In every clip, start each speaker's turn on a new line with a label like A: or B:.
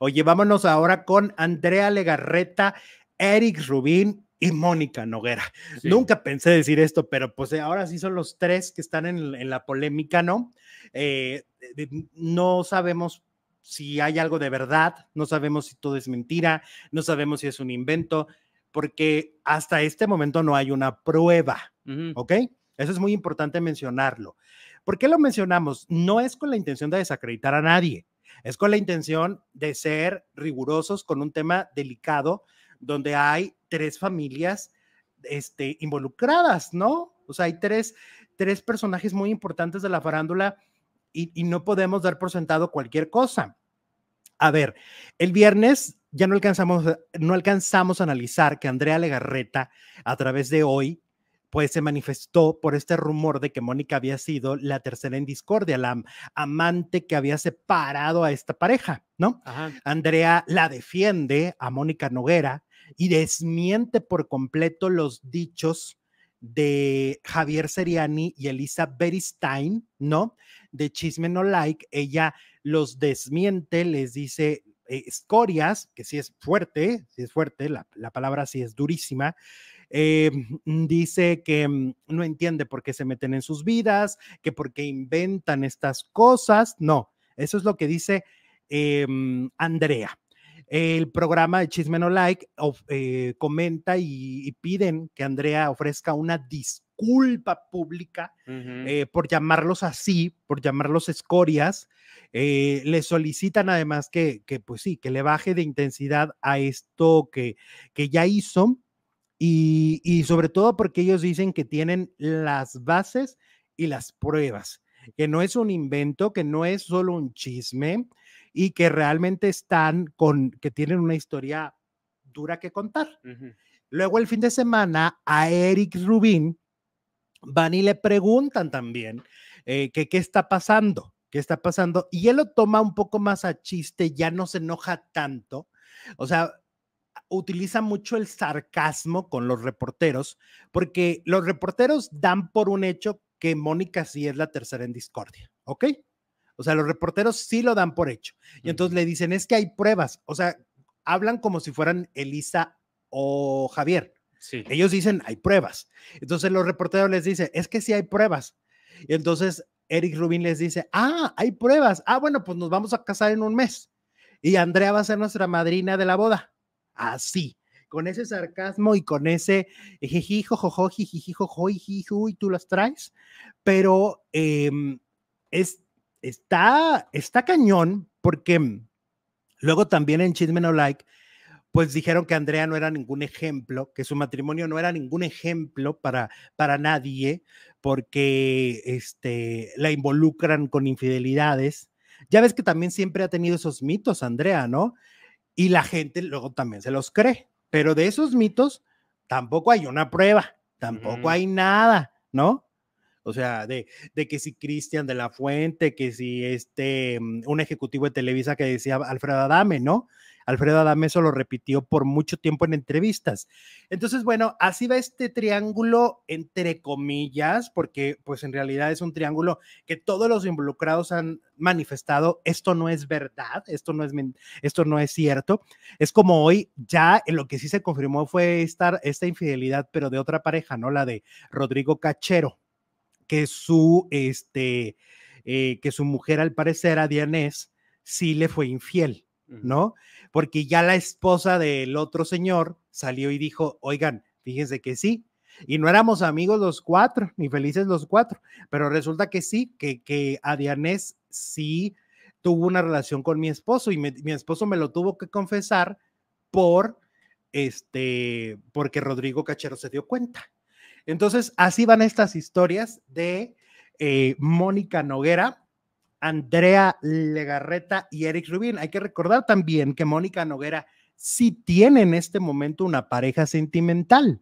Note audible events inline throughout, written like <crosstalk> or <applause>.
A: Oye, vámonos ahora con Andrea Legarreta, Eric Rubín y Mónica Noguera. Nunca pensé decir esto, pero pues eh, ahora sí son los tres que están en, la polémica, ¿no? Eh, eh, no sabemos si hay algo de verdad, no sabemos si todo es mentira, no sabemos si es un invento, porque hasta este momento no hay una prueba, ¿ok? Eso es muy importante mencionarlo. ¿Por qué lo mencionamos? No es con la intención de desacreditar a nadie, es con la intención de ser rigurosos con un tema delicado donde hay tres familias este, involucradas, ¿no? O sea, hay tres, tres personajes muy importantes de la farándula y, no podemos dar por sentado cualquier cosa. A ver, el viernes ya no alcanzamos, no alcanzamos a analizar que Andrea Legarreta, a través de hoy, pues se manifestó por este rumor de que Mónica había sido la tercera en discordia, la amante que había separado a esta pareja, ¿no? Andrea la defiende a Mónica Noguera y desmiente por completo los dichos de Javier Seriani y Elisa Beristein, ¿no? De Chisme No Like, ella los desmiente, les dice eh, escorias, que sí es fuerte, sí es fuerte, la, la palabra sí es durísima, eh, mm, dice que mm, no entiende por qué se meten en sus vidas, que por qué inventan estas cosas. No, eso es lo que dice eh, mm, Andrea. El programa de Chisme No Like eh, comenta y, piden que Andrea ofrezca una disculpa pública por llamarlos así, por llamarlos escorias. le solicitan además que, pues sí, que le baje de intensidad a esto que, que ya hizo. Y, sobre todo porque ellos dicen que tienen las bases y las pruebas, que no es un invento, que no es solo un chisme y que realmente están con, que tienen una historia dura que contar. Luego el fin de semana a Eric Rubin van y le preguntan también eh, que qué está pasando, qué está pasando, y él lo toma un poco más a chiste, ya no se enoja tanto. O sea, utiliza mucho el sarcasmo con los reporteros, porque los reporteros dan por un hecho que Mónica sí es la tercera en discordia, ¿ok? O sea, los reporteros sí lo dan por hecho. Y entonces le dicen, es que hay pruebas, o sea, hablan como si fueran Elisa o Javier. Ellos dicen, hay pruebas. Entonces los reporteros les dicen, es que sí hay pruebas. Y entonces Eric Rubin les dice, ah, hay pruebas. Ah, bueno, pues nos vamos a casar en un mes. Y Andrea va a ser nuestra madrina de la boda así, con ese sarcasmo y con ese jijijo, jojo, jijijo, jojo, y tú las traes, pero em, es, está, está cañón porque luego también en Chisme No Like, pues dijeron que Andrea no era ningún ejemplo, que su matrimonio no era ningún ejemplo para, para nadie, porque este, la involucran con infidelidades. Ya ves que también siempre ha tenido esos mitos, Andrea, ¿no? y la gente luego también se los cree. Pero de esos mitos tampoco hay una prueba, tampoco hay nada, ¿no? O sea, de, de que si Cristian de la Fuente, que si este, mm, un ejecutivo de Televisa que decía Alfredo Adame, ¿no? Alfredo eso lo repitió por mucho tiempo en entrevistas. Entonces, bueno, así va este triángulo entre comillas, porque pues en realidad es un triángulo que todos los involucrados han manifestado, esto no es verdad, esto no es, esto no es cierto. Es como hoy ya en lo que sí se confirmó fue esta, esta infidelidad, pero de otra pareja, ¿no? La de Rodrigo Cachero, que su, este, eh, que su mujer al parecer, a Dianés, sí le fue infiel. ¿no? Porque ya la esposa del otro señor salió y dijo, oigan, fíjense que sí. Y no éramos amigos los cuatro, ni felices los cuatro, pero resulta que sí, que, que sí tuvo una relación con mi esposo y mi esposo me lo tuvo que confesar por, este, porque Rodrigo Cachero se dio cuenta. Entonces, así van estas historias de eh, Mónica Noguera, Andrea Legarreta y Eric Rubin. Hay que recordar también que Mónica Noguera sí tiene en este momento una pareja sentimental.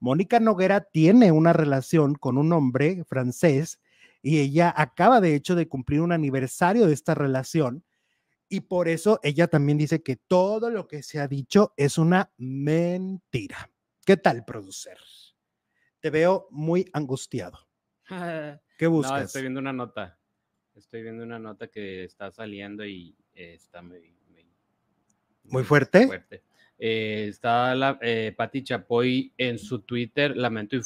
A: Mónica Noguera tiene una relación con un hombre francés y ella acaba de hecho de cumplir un aniversario de esta relación y por eso ella también dice que todo lo que se ha dicho es una mentira. ¿Qué tal, producer? Te veo muy angustiado. <laughs> ¿Qué buscas? estoy
B: viendo una nota. Estoy viendo una nota que está saliendo y eh, está muy, fuerte. Eh, está la, eh, Pati Chapoy en su Twitter. Lamento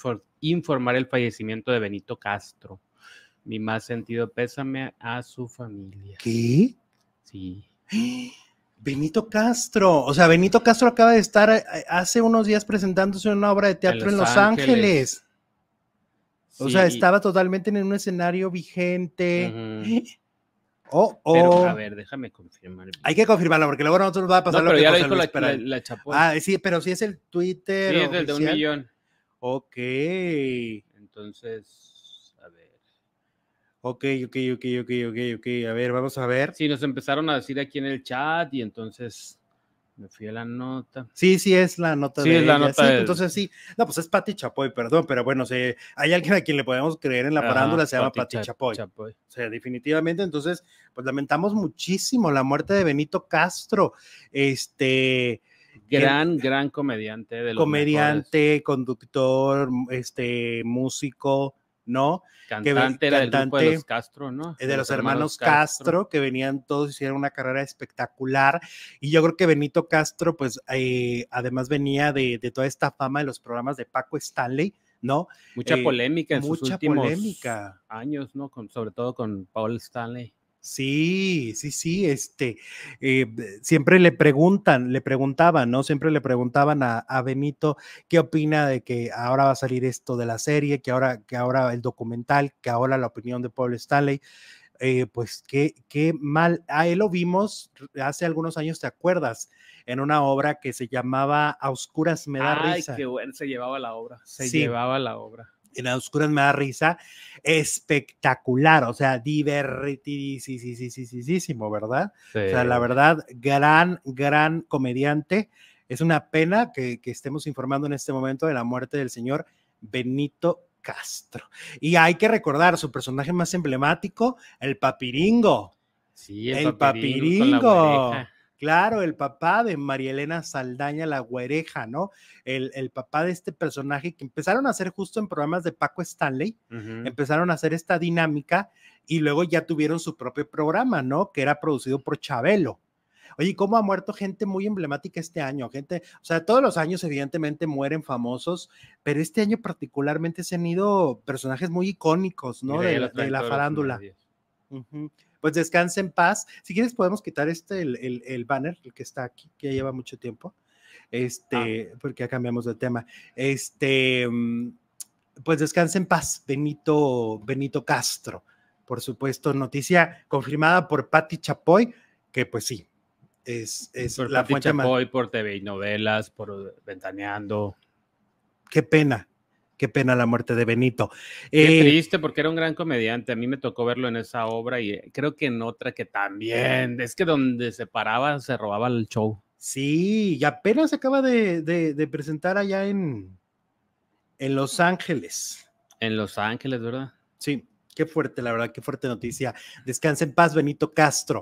B: informar el fallecimiento de Benito Castro. Mi más sentido pésame a su familia.
A: ¿Qué? Sí. Benito Castro, o sea, Benito Castro acaba de estar hace unos días presentándose en una obra de teatro en Los, Ángeles. Ángeles. O sea, estaba totalmente en un escenario vigente. Oh, <gasps> oh. Pero, a
B: ver, déjame confirmar.
A: Hay que confirmarlo porque luego nosotros nos va a pasar no, pero lo que ya lo dijo la, la, Ah, sí, pero si es el Twitter. Sí, es el de un millón.
B: Ok. Entonces, a ver. Ok, ok, ok, ok, ok, ok. A ver, vamos a ver. Sí, nos empezaron a decir aquí en el chat y entonces me fui a la nota.
A: Sí, sí, es la nota. Sí, es la nota. Entonces, sí. No, pues es Pati Chapoy, perdón, pero bueno, si hay alguien a quien le podemos creer en la parábola se llama Pati Chapoy. O sea, definitivamente. Entonces, pues lamentamos muchísimo la muerte de Benito Castro. Este. Gran, gran comediante.
B: del comediante,
A: conductor, este, músico ¿no? Cantante, era de los Castro, ¿no? Eh, de, los, hermanos, Castro, que venían todos, hicieron una carrera espectacular. Y yo creo que Benito Castro, pues eh, además venía de, toda esta fama de los programas de Paco Stanley, ¿no? Mucha eh, polémica en mucha sus últimos polémica.
B: años, ¿no? Con, sobre todo con Paul Stanley. Sí, sí, sí, este, eh,
A: siempre le preguntan, le preguntaban, ¿no? Siempre le preguntaban a, Benito qué opina de que ahora va a salir esto de la serie, que ahora, que ahora el documental, que ahora la opinión de Paul Stanley. Eh, pues qué, qué mal, a ah, él lo vimos hace algunos años, ¿te acuerdas? En una obra que se llamaba A Oscuras me da risa. Ay, qué
B: bueno, se llevaba la obra, se llevaba
A: la obra en las oscuras me da risa, espectacular, o sea, divertidísimo, ¿verdad? O sea, la verdad, gran, gran comediante. Es una pena que, estemos informando en este momento de la muerte del señor Benito Castro. Y hay que recordar su personaje más emblemático, el papiringo. Sí, el, el papiringo Claro, el papá de María Elena Saldaña, la güereja, ¿no? El, papá de este personaje que empezaron a hacer justo en programas de Paco Stanley, empezaron a hacer esta dinámica y luego ya tuvieron su propio programa, ¿no? Que era producido por Chabelo. Oye, ¿cómo ha muerto gente muy emblemática este año? Gente, o sea, todos los años evidentemente mueren famosos, pero este año particularmente se han ido personajes muy icónicos, ¿no? De, la farándula pues descanse en paz. Si quieres, podemos quitar este, el, banner, el que está aquí, que ya lleva mucho tiempo, este, ah. porque ya cambiamos de tema. Este, mm, pues descanse en paz, Benito, Benito Castro. Por supuesto, noticia confirmada por Patti Chapoy, que pues sí,
B: es, es por la Chapoy, por TV y novelas, por Ventaneando.
A: Qué pena, qué pena la muerte de Benito. Qué eh, triste,
B: porque era un gran comediante. A mí me tocó verlo en esa obra y eh, creo que en otra que también. Es que donde se paraba, se
A: robaba el show. Sí, y apenas acaba de, presentar allá en, en Los Ángeles. En Los Ángeles, ¿verdad? Sí, qué fuerte, la verdad, qué fuerte noticia. Descansa en paz, Benito Castro.